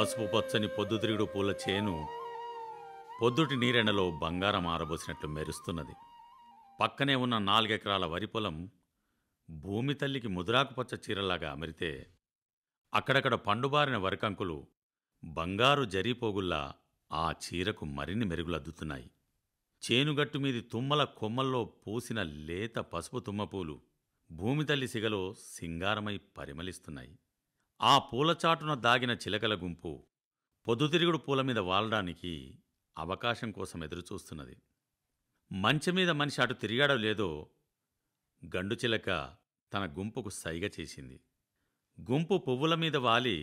పసుపు పచ్చని పొద్దుతిరుగుడు పూల చేను పొద్దుటి నీరెండలో బంగారం ఆరబోసినట్లు మెరుస్తున్నది పక్కనే ఉన్న నాలుగెకరాల వరి పొలం భూమి తల్లికి ముదురాకుపచ్చ చీరలాగా అమరితే అక్కడక్కడ పండుబారిన వరికంకులు బంగారు జరీపోగుల్లా ఆ చీరకు మరిన్ని మెరుగులద్దుతున్నాయి చేనుగట్టు మీది తుమ్మల కొమ్మల్లో పూసిన లేత పసుపు తుమ్మపూలు భూమితల్లి సిగలో సింగారమై పరిమళిస్తున్నాయి ఆ పూలచాటున దాగిన చిలకల గుంపు పొద్దుతిరుగుడు పూల మీద వాలడానికి అవకాశం కోసం ఎదురుచూస్తున్నది మంచి మీద మనిషి అటు తిరిగాడో లేదో గండు చిలక తన గుంపుకు సైగ చేసింది గుంపు పువ్వుల మీద వాలి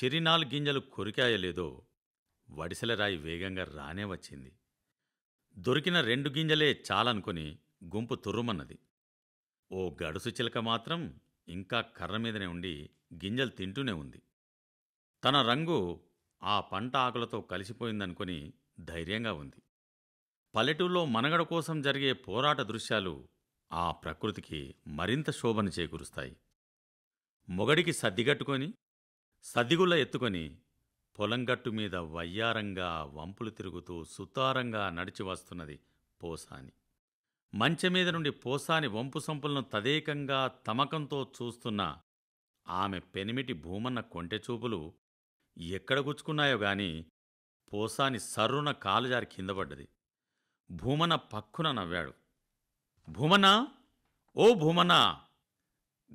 చిరినాలు గింజలు కొరికాయలేదో వడిసెలరాయి వేగంగా రానే వచ్చింది దొరికిన రెండు గింజలే చాలనుకుని గుంపు తుర్రుమన్నది ఓ గడుసు చిలక మాత్రం ఇంకా కర్ర మీదనే ఉండి గింజలు తింటూనే ఉంది తన రంగు ఆ పంట ఆకులతో కలిసిపోయిందనుకుని ధైర్యంగా ఉంది పల్లెటూరులో మనగడ కోసం జరిగే పోరాట దృశ్యాలు ఆ ప్రకృతికి మరింత శోభను చేకూరుస్తాయి మొగడికి సద్దిగట్టుకొని సద్దిగుల్ల ఎత్తుకొని పొలంగట్టు మీద వయ్యారంగా వంపులు తిరుగుతూ సుతారంగా నడిచి వస్తున్నది పోసాని మంచెమీద నుండి పోసాని వంపు సంపులను తదేకంగా తమకంతో చూస్తున్న ఆమె పెనిమిటి భూమన్న కొంటెచూపులు ఎక్కడ గుచ్చుకున్నాయో గాని పోసాని సర్రున కాలుజారి కిందపడ్డది భూమన పక్కున నవ్వాడు భూమనా ఓ భూమనా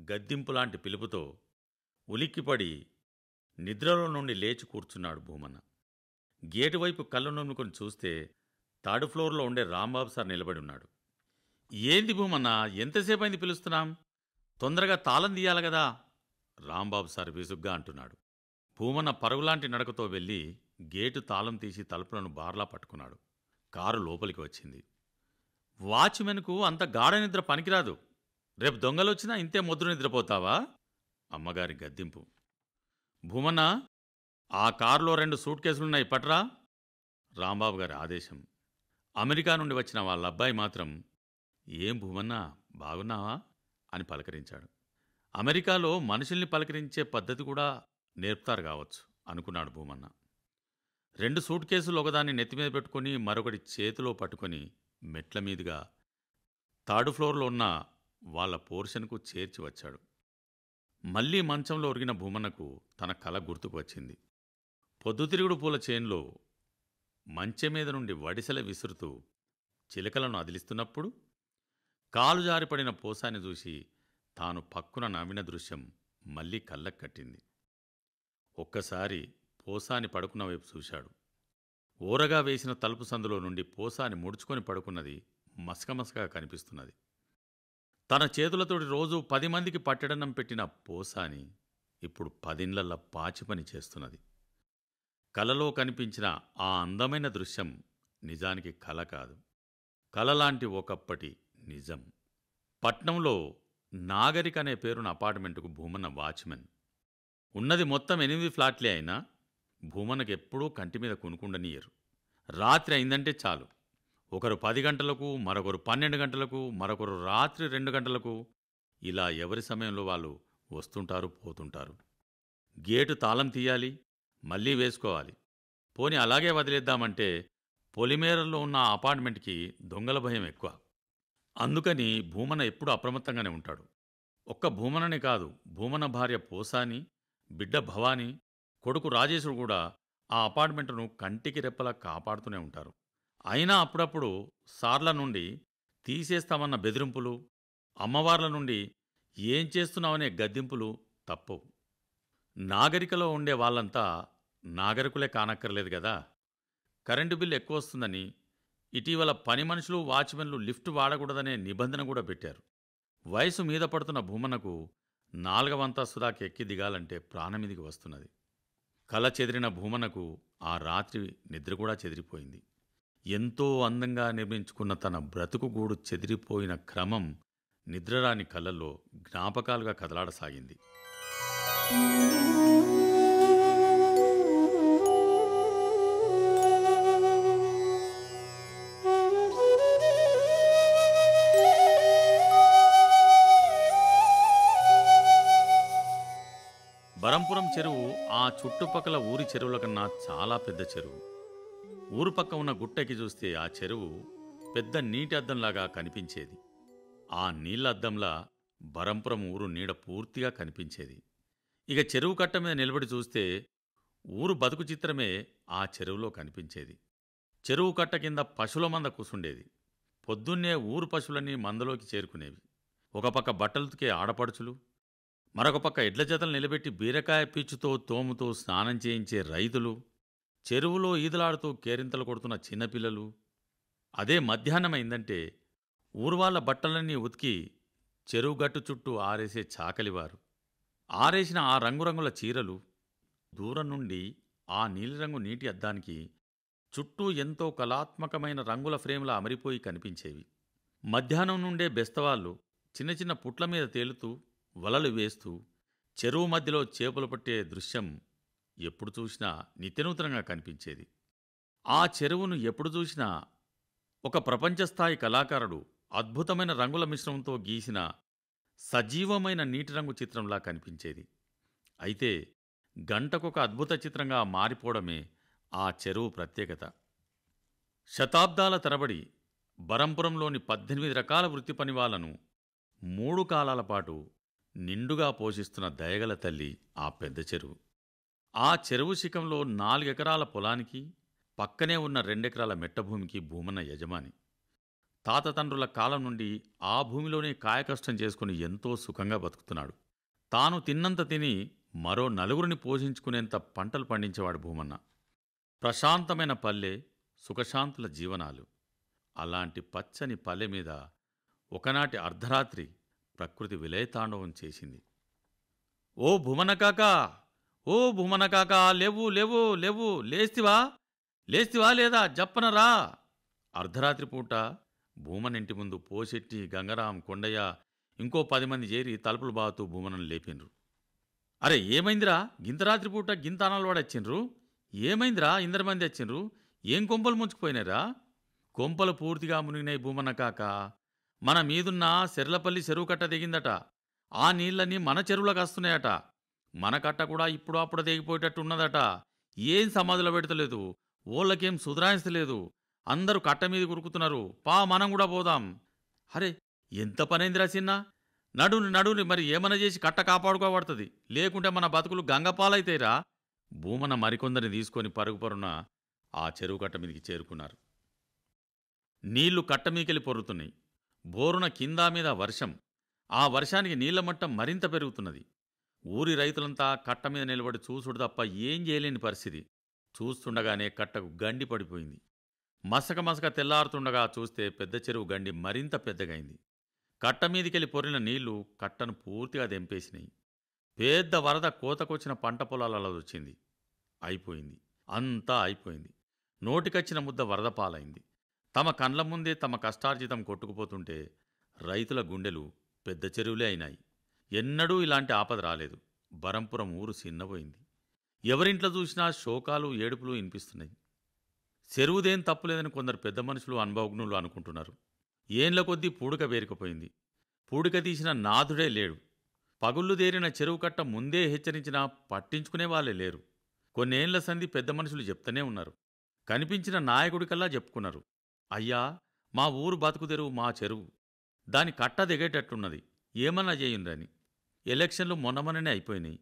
గద్దింపులాంటి పిలుపుతో ఉలిక్కిపడి నిద్రలో నుండి లేచి కూర్చున్నాడు భూమన గేటువైపు కళ్ళు నమ్ముకొని చూస్తే థర్డ్ ఫ్లోర్లో ఉండే రాంబాబు సార్ నిలబడి ఉన్నాడు ఏంది భూమన్నా ఎంతసేపు అయింది పిలుస్తున్నాం తొందరగా తాళం తీయాలి కదా రాంబాబు సార్ విసుగ్గా అంటున్నాడు భూమన్న పరుగులాంటి నడకతో వెళ్ళి గేటు తాళం తీసి తలుపులను బార్లా పట్టుకున్నాడు కారు లోపలికి వచ్చింది వాచ్మెన్కు అంత గాఢ నిద్ర పనికిరాదు రేపు దొంగలొచ్చినా ఇంతే ముద్ర నిద్రపోతావా అమ్మగారి గద్దింపు భూమన్న ఆ కారులో రెండు సూట్ కేసులున్నాయి పట్రా రాంబాబు గారి ఆదేశం అమెరికా నుండి వచ్చిన వాళ్ళ అబ్బాయి మాత్రం ఏం భూమన్నా బాగున్నావా అని పలకరించాడు అమెరికాలో మనుషుల్ని పలకరించే పద్ధతి కూడా నేర్పుతారు కావచ్చు అనుకున్నాడు భూమన్న రెండు సూట్ కేసులు ఒకదాన్ని నెత్తిమీద పెట్టుకుని మరొకటి చేతిలో పట్టుకొని మెట్ల మీదుగా థర్డ్ ఫ్లోర్లో ఉన్న వాళ్ళ పోర్షన్కు చేర్చి వచ్చాడు మళ్ళీ మంచంలో ఒరిగిన భూమన్నకు తన కల గుర్తుకు వచ్చింది పొద్దుతిరుగుడు పూల చేన్లో మంచె మీద నుండి వడిసెల విసురుతూ చిలకలను అదిలిస్తున్నప్పుడు కాలు జారిపడిన పోసాన్ని చూసి తాను పక్కున నవ్విన దృశ్యం మళ్ళీ కళ్ళకు కట్టింది ఒక్కసారి పోసాని పడుకున్న వైపు చూశాడు ఊరగా వేసిన తలుపు సందులో నుండి పోసాని ముడుచుకొని పడుకున్నది మసకమసకగా కనిపిస్తున్నది తన చేతులతోటి రోజు పది మందికి పట్టడనం పెట్టిన పోసాని ఇప్పుడు పదిండ్లల్లా పాచి పని చేస్తున్నది కలలో కనిపించిన ఆ అందమైన దృశ్యం నిజానికి కల కాదు కలలాంటి ఒకప్పటి నిజం పట్నంలో నాగరిక్ అనే పేరున్న అపార్ట్మెంటుకు భూమన్న వాచ్మెన్ ఉన్నది మొత్తం ఎనిమిది ఫ్లాట్లే అయినా భూమన్నకు ఎప్పుడూ కంటి మీద కొనుక్కుండనీయరు రాత్రి అయిందంటే చాలు ఒకరు పది గంటలకు మరొకరు పన్నెండు గంటలకు మరొకరు రాత్రి రెండు గంటలకు ఇలా ఎవరి సమయంలో వాళ్ళు వస్తుంటారు పోతుంటారు గేటు తాళం తీయాలి మళ్ళీ వేసుకోవాలి పోని అలాగే వదిలేద్దామంటే పొలిమేరల్లో ఉన్న అపార్ట్మెంట్కి దొంగల భయం ఎక్కువ అందుకని భూమన ఎప్పుడూ అప్రమత్తంగానే ఉంటాడు ఒక్క భూమననే కాదు భూమన భార్య పోసాని బిడ్డ భవాని కొడుకు రాజేశుడు కూడా ఆ అపార్ట్మెంట్ను కంటికి రెప్పలా కాపాడుతూనే ఉంటారు అయినా అప్పుడప్పుడు సార్ల నుండి తీసేస్తామన్న బెదిరింపులు అమ్మవార్ల నుండి ఏం చేస్తున్నావనే గద్దింపులు తప్పవు నాగరికలో ఉండే వాళ్ళంతా నాగరికులే కానక్కర్లేదు కదా కరెంటు బిల్లు ఎక్కువ వస్తుందని ఇటీవల పని మనుషులు వాచ్మెన్లు లిఫ్ట్ వాడకూడదనే నిబంధన కూడా పెట్టారు వయసు మీద పడుతున్న భూమనకు నాలుగవంతస్తు ఎక్కి దిగాలంటే ప్రాణమిదికి వస్తున్నది కల చెదిరిన భూమనకు ఆ రాత్రి నిద్ర కూడా చెదిరిపోయింది ఎంతో అందంగా నిర్మించుకున్న తన బ్రతుకు గూడు చెదిరిపోయిన క్రమం నిద్రరాని కళ్ళల్లో జ్ఞాపకాలుగా కదలాడసాగింది బరంపురం చెరువు ఆ చుట్టుపక్కల ఊరి చెరువుల కన్నా చాలా పెద్ద చెరువు ఊరు పక్క ఉన్న గుట్టకి చూస్తే ఆ చెరువు పెద్ద నీటి అద్దంలాగా కనిపించేది ఆ నీళ్ళ అద్దంలా బరంపురం ఊరు నీడ పూర్తిగా కనిపించేది ఇక చెరువు కట్ట మీద నిలబడి చూస్తే ఊరు బతుకు చిత్రమే ఆ చెరువులో కనిపించేది చెరువు కట్ట కింద పశుల మంద కూసుండేది పొద్దున్నే ఊరు పశువులన్నీ మందలోకి చేరుకునేవి ఒకపక్క బట్టలుతుకే ఆడపడుచులు మరొక పక్క ఎడ్ల జతలు నిలబెట్టి బీరకాయ పీచుతో తోముతో స్నానం చేయించే రైతులు చెరువులో ఈదలాడుతూ కేరింతలు కొడుతున్న చిన్నపిల్లలు అదే మధ్యాహ్నమైందంటే ఊరువాళ్ళ బట్టలన్నీ ఉతికి చెరువు గట్టు చుట్టూ ఆరేసే చాకలివారు ఆరేసిన ఆ రంగురంగుల చీరలు దూరం నుండి ఆ నీలిరంగు నీటి అద్దానికి చుట్టూ ఎంతో కళాత్మకమైన రంగుల ఫ్రేమ్లా అమరిపోయి కనిపించేవి మధ్యాహ్నం నుండే బెస్తవాళ్ళు చిన్న చిన్న పుట్ల మీద తేలుతూ వలలు వేస్తూ చెరువు మధ్యలో చేపలు పట్టే దృశ్యం ఎప్పుడు చూసినా నిత్యనూతనంగా కనిపించేది ఆ చెరువును ఎప్పుడు చూసినా ఒక ప్రపంచస్థాయి కళాకారుడు అద్భుతమైన రంగుల మిశ్రమంతో గీసిన సజీవమైన నీటి రంగు చిత్రంలా కనిపించేది అయితే గంటకొక అద్భుత చిత్రంగా మారిపోవడమే ఆ చెరువు ప్రత్యేకత శతాబ్దాల తరబడి బరంపురంలోని పద్దెనిమిది రకాల వృత్తి పని మూడు కాలాల పాటు నిండుగా పోషిస్తున్న దయగల తల్లి ఆ పెద్ద చెరువు ఆ చెరువు శిఖంలో నాలుగెకరాల పొలానికి పక్కనే ఉన్న రెండెకరాల మెట్టభూమికి భూమన్న యజమాని తాతతండ్రుల కాలం నుండి ఆ భూమిలోనే కాయకష్టం చేసుకుని ఎంతో సుఖంగా బతుకుతున్నాడు తాను తిన్నంత తిని మరో నలుగురిని పోషించుకునేంత పంటలు పండించేవాడు భూమన్న ప్రశాంతమైన పల్లె సుఖశాంతుల జీవనాలు అలాంటి పచ్చని పల్లె మీద ఒకనాటి అర్ధరాత్రి ప్రకృతి విలయతాండవం చేసింది ఓ కాకా ఓ కాకా లేవు లేవు లేవు లేస్తివా లేస్తివా లేదా జప్పనరా అర్ధరాత్రి పూట భూమనింటి ముందు పోశెట్టి గంగరాం కొండయ్య ఇంకో పది మంది చేరి తలుపులు బాగుతూ భూమనం లేపిండ్రు అరే ఏమైందిరా గింతరాత్రి పూట గింతానాలు వచ్చిండ్రు ఏమైందిరా ఇందరమంది వచ్చిండ్రు ఏం కొంపలు ముంచుకుపోయినారా కొంపలు పూర్తిగా మునిగినాయి భూమన కాక మన మీదున్న సెర్లపల్లి చెరువు కట్ట దిగిందట ఆ నీళ్ళని మన చెరువులకు వస్తున్నాయట మన కట్ట కూడా ఇప్పుడు అప్పుడు దిగిపోయేటట్టు ఉన్నదట ఏం సమాధులు పెడతలేదు ఓళ్ళకేం సుధరాయించలేదు అందరూ కట్ట మీద కురుకుతున్నారు పా మనం కూడా పోదాం అరే ఎంత పనైందిరా చిన్న నడుని నడుని మరి ఏమైనా చేసి కట్ట కాపాడుకోబడుతుంది లేకుంటే మన బతుకులు గంగపాలైతేరా భూమన మరికొందరిని తీసుకొని పరుగు పరున ఆ చెరువు కట్ట మీదకి చేరుకున్నారు నీళ్లు మీకెళ్ళి పొరుతున్నాయి బోరున కింద మీద వర్షం ఆ వర్షానికి నీళ్ల మట్టం మరింత పెరుగుతున్నది ఊరి రైతులంతా కట్ట మీద నిలబడి చూసుడు తప్ప ఏం చేయలేని పరిస్థితి చూస్తుండగానే కట్టకు గండి పడిపోయింది మసక మసక తెల్లారుతుండగా చూస్తే పెద్ద చెరువు గండి మరింత పెద్దగైంది కట్ట మీదికెళ్ళి పొరిన నీళ్లు కట్టను పూర్తిగా దెంపేసినాయి పెద్ద వరద కోతకొచ్చిన పంట పొలాలలో వచ్చింది అయిపోయింది అంతా అయిపోయింది నోటికచ్చిన ముద్ద వరద పాలైంది తమ కండ్ల ముందే తమ కష్టార్జితం కొట్టుకుపోతుంటే రైతుల గుండెలు పెద్ద చెరువులే అయినాయి ఎన్నడూ ఇలాంటి ఆపద రాలేదు బరంపురం ఊరు సిన్నబోయింది ఎవరింట్లో చూసినా శోకాలు ఏడుపులు వినిపిస్తున్నాయి చెరువుదేం తప్పులేదని కొందరు పెద్ద మనుషులు అనుభవజ్ఞులు అనుకుంటున్నారు ఏండ్ల కొద్దీ పూడుక పేరుకుపోయింది పూడిక తీసిన నాథుడే లేడు పగుళ్ళు దేరిన చెరువు కట్ట ముందే హెచ్చరించినా పట్టించుకునే వాళ్ళే లేరు కొన్నేళ్ల సంధి పెద్ద మనుషులు చెప్తూనే ఉన్నారు కనిపించిన నాయకుడికల్లా చెప్పుకున్నారు అయ్యా మా ఊరు బతుకుదెరువు మా చెరువు దాని కట్ట దిగేటట్టున్నది ఏమన్నా చేయుండని ఎలక్షన్లు మొన్నమొన్ననే అయిపోయినాయి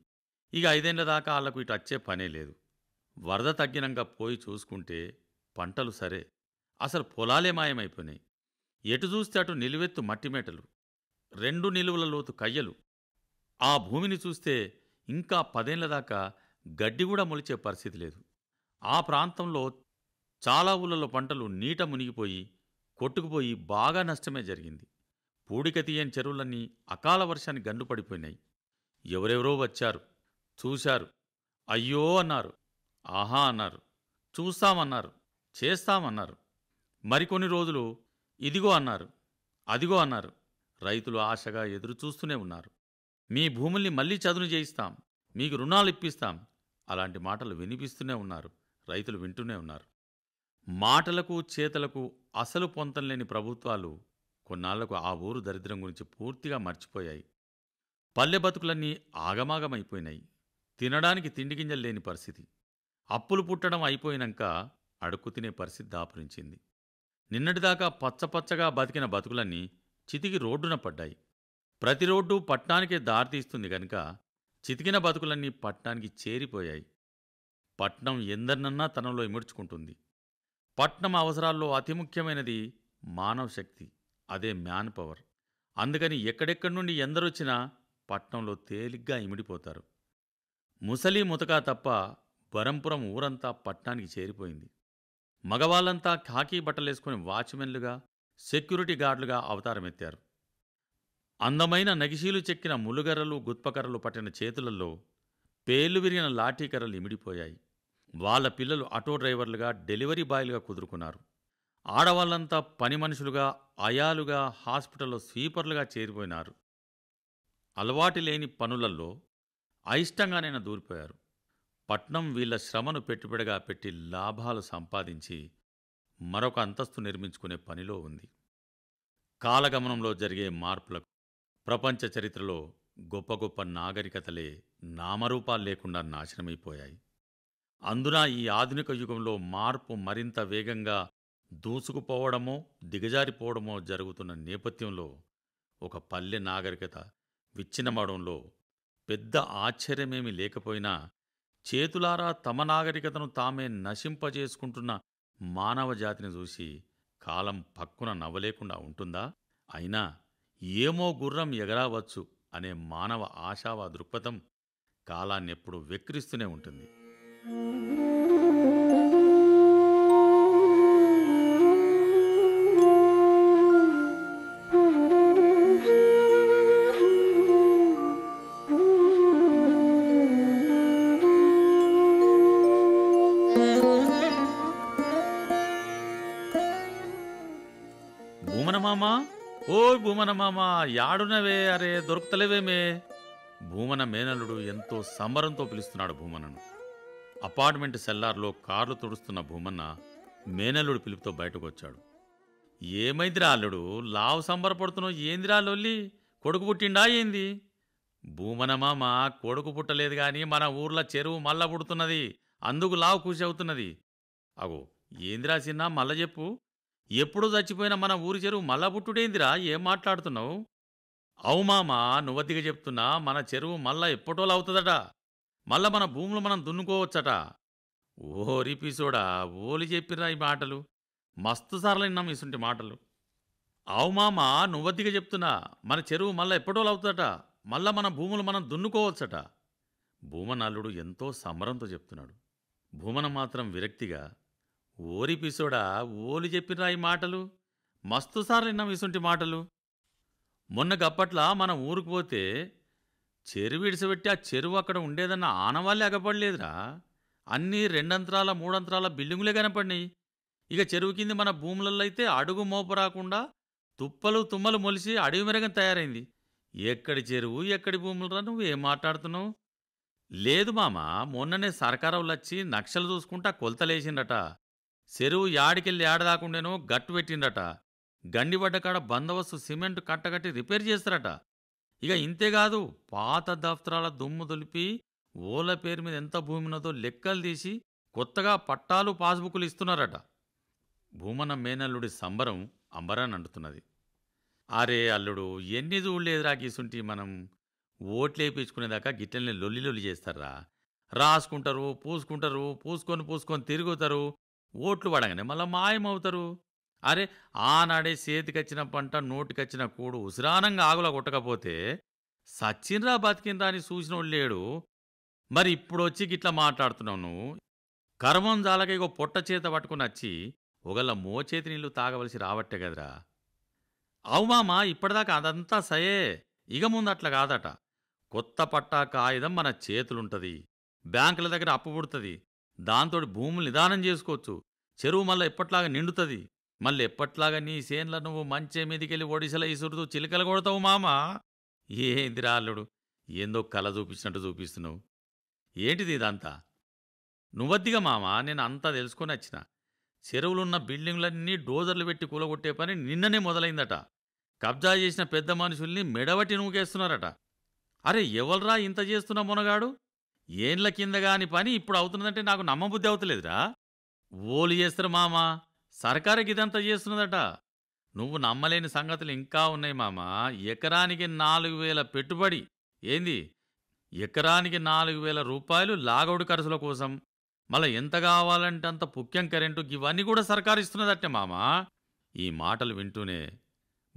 ఇక ఐదేళ్ల దాకా వాళ్లకు ఇటు వచ్చే పనే లేదు వరద తగ్గినంగా పోయి చూసుకుంటే పంటలు సరే అసలు పొలాలే మాయమైపోయినాయి ఎటు చూస్తే అటు నిలువెత్తు మట్టిమేటలు రెండు నిలువుల లోతు కయ్యలు ఆ భూమిని చూస్తే ఇంకా పదేళ్ల దాకా గడ్డి కూడా మొలిచే పరిస్థితి లేదు ఆ ప్రాంతంలో చాలా ఊళ్ళలో పంటలు నీట మునిగిపోయి కొట్టుకుపోయి బాగా నష్టమే జరిగింది పూడికతీయని చెరువులన్నీ అకాల వర్షానికి గండు పడిపోయినాయి ఎవరెవరో వచ్చారు చూశారు అయ్యో అన్నారు ఆహా అన్నారు చూస్తామన్నారు చేస్తామన్నారు మరికొన్ని రోజులు ఇదిగో అన్నారు అదిగో అన్నారు రైతులు ఆశగా ఎదురు చూస్తూనే ఉన్నారు మీ భూముల్ని మళ్ళీ చదును చేయిస్తాం మీకు రుణాలు ఇప్పిస్తాం అలాంటి మాటలు వినిపిస్తూనే ఉన్నారు రైతులు వింటూనే ఉన్నారు మాటలకు చేతలకు అసలు పొంతంలేని ప్రభుత్వాలు కొన్నాళ్లకు ఆ ఊరు దరిద్రం గురించి పూర్తిగా మర్చిపోయాయి పల్లె బతుకులన్నీ ఆగమాగమైపోయినాయి తినడానికి తిండి గింజలు లేని పరిస్థితి అప్పులు పుట్టడం అయిపోయినాక అడుక్కు తినే పరిస్థితి దాపురించింది నిన్నటిదాకా పచ్చపచ్చగా బతికిన బతుకులన్నీ చితికి రోడ్డున పడ్డాయి ప్రతి రోడ్డు పట్టణానికే దారితీస్తుంది గనుక చితికిన బతుకులన్నీ పట్నానికి చేరిపోయాయి పట్నం ఎందరినన్నా తనలో ఇమిడ్చుకుంటుంది పట్నం అవసరాల్లో అతి ముఖ్యమైనది మానవ శక్తి అదే మ్యాన్ పవర్ అందుకని ఎక్కడెక్కడి నుండి ఎందరొచ్చినా పట్నంలో తేలిగ్గా ఇమిడిపోతారు ముసలి ముతకా తప్ప బరంపురం ఊరంతా పట్నానికి చేరిపోయింది మగవాళ్ళంతా ఖాకీ బట్టలేసుకుని వాచ్మెన్లుగా సెక్యూరిటీ గార్డులుగా అవతారమెత్తారు అందమైన నగిశీలు చెక్కిన ములుగర్రలు గుత్పకర్రలు పట్టిన చేతులలో పేలు విరిగిన లాఠీకర్రలు ఇమిడిపోయాయి వాళ్ళ పిల్లలు ఆటో డ్రైవర్లుగా డెలివరీ బాయ్లుగా కుదురుకున్నారు ఆడవాళ్ళంతా పని మనుషులుగా అయాలుగా హాస్పిటల్లో స్వీపర్లుగా చేరిపోయినారు అలవాటు లేని పనులలో అయిష్టంగానైనా దూరిపోయారు పట్నం వీళ్ళ శ్రమను పెట్టుబడిగా పెట్టి లాభాలు సంపాదించి మరొక అంతస్తు నిర్మించుకునే పనిలో ఉంది కాలగమనంలో జరిగే మార్పులకు ప్రపంచ చరిత్రలో గొప్ప గొప్ప నాగరికతలే నామరూపాలు లేకుండా నాశనమైపోయాయి అందున ఈ ఆధునిక యుగంలో మార్పు మరింత వేగంగా దూసుకుపోవడమో దిగజారిపోవడమో జరుగుతున్న నేపథ్యంలో ఒక పల్లె నాగరికత విచ్చినమడంలో పెద్ద ఆశ్చర్యమేమీ లేకపోయినా చేతులారా తమ నాగరికతను తామే నశింపజేసుకుంటున్న మానవ జాతిని చూసి కాలం పక్కున నవ్వలేకుండా ఉంటుందా అయినా ఏమో గుర్రం ఎగరావచ్చు అనే మానవ ఆశావా దృక్పథం కాలాన్నెప్పుడు వెక్కిరిస్తూనే ఉంటుంది ఓ యాడునవే అరే దొరుకుతలేవేమే భూమన మేనలుడు ఎంతో సంబరంతో పిలుస్తున్నాడు భూమనను అపార్ట్మెంట్ సెల్లార్లో కార్లు తుడుస్తున్న భూమన్న మేనల్లుడు పిలుపుతో బయటకు వచ్చాడు ఏమైందిరా అల్లుడు లావు సంబరపడుతున్నావు ఏందిరా లొల్లి కొడుకు పుట్టిండా ఏంది భూమన మామ కొడుకు పుట్టలేదు కానీ మన ఊర్లో చెరువు మల్ల పుడుతున్నది అందుకు లావు కూసి అవుతున్నది అగో ఏందిరా సిన్న మల్ల చెప్పు ఎప్పుడు చచ్చిపోయిన మన ఊరి చెరువు మల్ల పుట్టుడేందిరా ఏం మాట్లాడుతున్నావు అవు మామ నువ్వతిగా చెప్తున్నా మన చెరువు మళ్ళా ఎప్పటోలు అవుతుందట మళ్ళా మన భూములు మనం దున్నుకోవచ్చట ఓరి పిసోడా ఓలి చెప్పిరా ఈ మాటలు మస్తు సార్లు విన్నాం ఇసుంటి మాటలు అవు మామ నువ్వద్దిగా చెప్తున్నా మన చెరువు మళ్ళా ఎప్పటోలు అవుతుందట మళ్ళా మన భూములు మనం దున్నుకోవచ్చట భూమనల్లుడు ఎంతో సంబరంతో చెప్తున్నాడు భూమన మాత్రం విరక్తిగా ఓరి పిసోడా ఓలి చెప్పిర్రా ఈ మాటలు మస్తు సార్లు విన్నాం ఇసుంటి మాటలు మొన్న గప్పట్లా మనం ఊరుకుపోతే చెరువు విడిచిపెట్టి ఆ చెరువు అక్కడ ఉండేదన్న ఆనవాళ్ళే అగపడలేదురా అన్నీ రెండంతరాల మూడంతరాల బిల్డింగులే కనపడినాయి ఇక చెరువు కింది మన భూములలో అయితే అడుగు మోపు రాకుండా తుప్పలు తుమ్మలు మొలిసి అడవి మెరగం తయారైంది ఎక్కడి చెరువు ఎక్కడి భూములరా నువ్వు ఏం మాట్లాడుతున్నావు లేదు మామ మొన్ననే సర్కారంలో వచ్చి నక్షలు చూసుకుంటా కొలతలేసిండట చెరువు యాడికెళ్ళి ఏడదాకుండేనో గట్టు పెట్టిండట గండిబడ్డ కాడ బందోబస్తు సిమెంట్ కట్టగట్టి రిపేర్ చేస్తారట ఇక ఇంతేకాదు పాత దఫ్తరాల దుమ్ము దులిపి ఓల పేరు మీద ఎంత భూమి ఉన్నదో లెక్కలు తీసి కొత్తగా పట్టాలు పాస్బుక్లు ఇస్తున్నారట భూమన మేనల్లుడి సంబరం అంబరాన్ అంటుతున్నది ఆరే అల్లుడు ఎన్ని చూడలేదురా గీసుంటి మనం ఓట్లేపించుకునేదాకా గిట్టెల్ని లొల్లి లొల్లి చేస్తారా రాసుకుంటారు పూసుకుంటారు పూసుకొని పూసుకొని తిరుగుతారు ఓట్లు పడగానే మళ్ళీ మాయమవుతారు అరే ఆనాడే చేతికొచ్చిన పంట నోటికొచ్చిన కూడు ఉసిరానంగా ఆగులా కొట్టకపోతే సచ్చిన్రా బతికిందా అని చూసినోడు లేడు మరి ఇప్పుడు వచ్చి గిట్లా మాట్లాడుతున్నావు నువ్వు కర్మం జాలక ఇగో పొట్ట చేత పట్టుకుని వచ్చి ఒకళ్ళ మోచేతి నీళ్లు తాగవలసి రావట్టే కదరా అవుమామా ఇప్పటిదాకా అదంతా సయే ఇక ముందు అట్లా కాదట కొత్త పట్టా కాయుధం మన చేతులుంటుంది బ్యాంకుల దగ్గర అప్పు పుడుతుంది దాంతో భూములు నిదానం చేసుకోవచ్చు చెరువు మళ్ళీ ఇప్పట్లాగా నిండుతుంది మళ్ళీ ఎప్పట్లాగా నీ సేన్ల నువ్వు మంచే మీదికెళ్ళి ఒడిసెల ఇసురుతూ చిలికల కొడతావు మామా ఏందిరా అల్లుడు ఏందో కళ చూపించినట్టు చూపిస్తున్నావు ఏంటిది ఇదంతా నువ్వద్దిగా మామా నేను అంతా తెలుసుకొని వచ్చిన చెరువులున్న బిల్డింగ్లన్నీ డోజర్లు పెట్టి కూలగొట్టే పని నిన్ననే మొదలైందట కబ్జా చేసిన పెద్ద మనుషుల్ని మెడవటి నూకేస్తున్నారట అరే ఎవలరా ఇంత చేస్తున్న మునగాడు ఏండ్ల కింద కాని పని ఇప్పుడు అవుతున్నదంటే నాకు నమ్మబుద్ధి అవుతలేదురా ఓలు చేస్తారు మామా సర్కారుకి ఇదంతా చేస్తున్నదట నువ్వు నమ్మలేని సంగతులు ఇంకా ఉన్నాయి మామ ఎకరానికి నాలుగు వేల పెట్టుబడి ఏంది ఎకరానికి నాలుగు వేల రూపాయలు లాగౌడ్ ఖర్చుల కోసం మళ్ళీ ఎంత కావాలంటే అంత పుక్యం కరెంటు ఇవన్నీ కూడా సర్కారు ఇస్తున్నదట్టే మామ ఈ మాటలు వింటూనే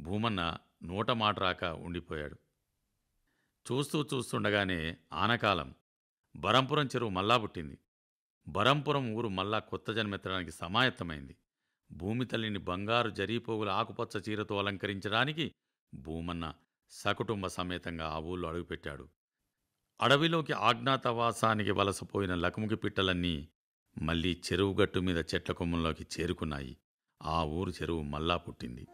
భూమన్న నోట మాట రాక ఉండిపోయాడు చూస్తూ చూస్తుండగానే ఆనకాలం బరంపురం చెరువు మల్లా పుట్టింది బరంపురం ఊరు మల్లా కొత్త జన్మెత్తడానికి సమాయత్తమైంది భూమితల్లిని బంగారు జరీపోగుల ఆకుపచ్చ చీరతో అలంకరించడానికి భూమన్న సకుటుంబ సమేతంగా ఆ ఊళ్ళో అడుగుపెట్టాడు అడవిలోకి ఆజ్ఞాతవాసానికి వలసపోయిన లకుముకి పిట్టలన్నీ మళ్ళీ చెరువుగట్టు మీద చెట్ల కొమ్మంలోకి చేరుకున్నాయి ఆ ఊరు చెరువు మల్లా పుట్టింది